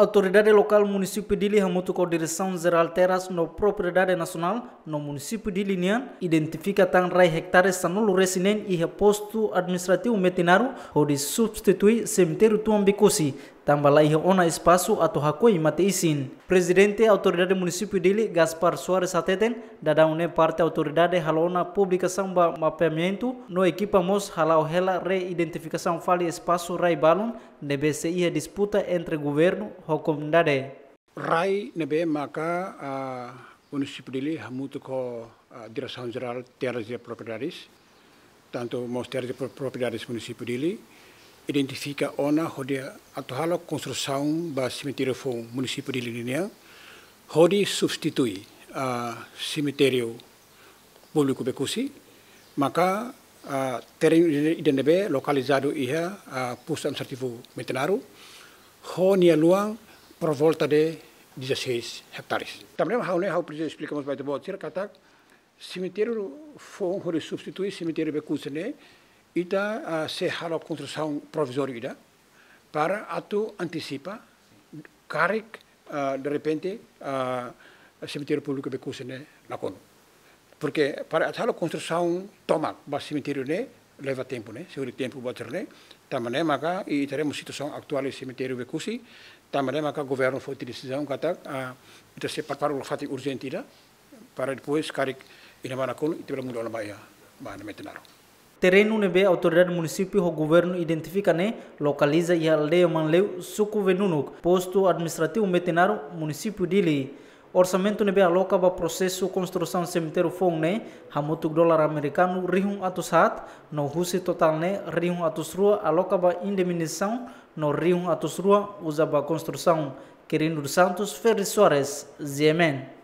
autoridade local município de Ilha Ramuto Coordenação Geral Terras no Propriedade Nacional no município de Linian identifica tan rai hectares sanulo resinen e reposto administrativo metinaro ou de substituir cemitério Tuambicosi o ona espaço atau hakoi mate isin. Presidente Autoridade Município Lille, Gaspar Soares Ateten, dadaune parte Autoridade halona publicação ba mapeamento no equipa mos halau reidentificação fali espaço rai balon nebe se ia disputa entre governo hokomdade. Rai nebe maka a município dele hamuto ko direção geral terras e propriedades, tanto mos terras e propriedades município dele, identifica ona hode atuhalo construção do cemitério fo município de Lirinha onde substitui o cemitério público Becusi maka o terreno identibe localizado iha a posto administrativo metenaro, ho a luang por volta de 16 hectares. Também há o precisa explicamos mais de boa tira katak cemitério foi substitui cemitério Becusi né ida ah, se op construção provisória ida para ato anticipa karik ah, de repente ah, cemitério público becusa né na kono porque para ato construção toma o cemitério né leva tempo né seguro tempo bater né também maka e teremos situação atual do cemitério becusi também maka governo foi ter decisão kata ita se para o fato urgente ida para depois caric karik ina mana kono ita mudou na baia mana metenaro terreno nebe autoridade município o governo identifica né localiza e aldeia Manleu venunuk posto administrativo metinaro município dele. Orçamento nebe aloca para processo construção cemitério fong né, hamutuk dólar americano rihun atus hat, no husi total né rihun atus rua aloca para indemnização no rihun atus rua usa para construção. Querido Santos, Ferri Soares, Ziemen.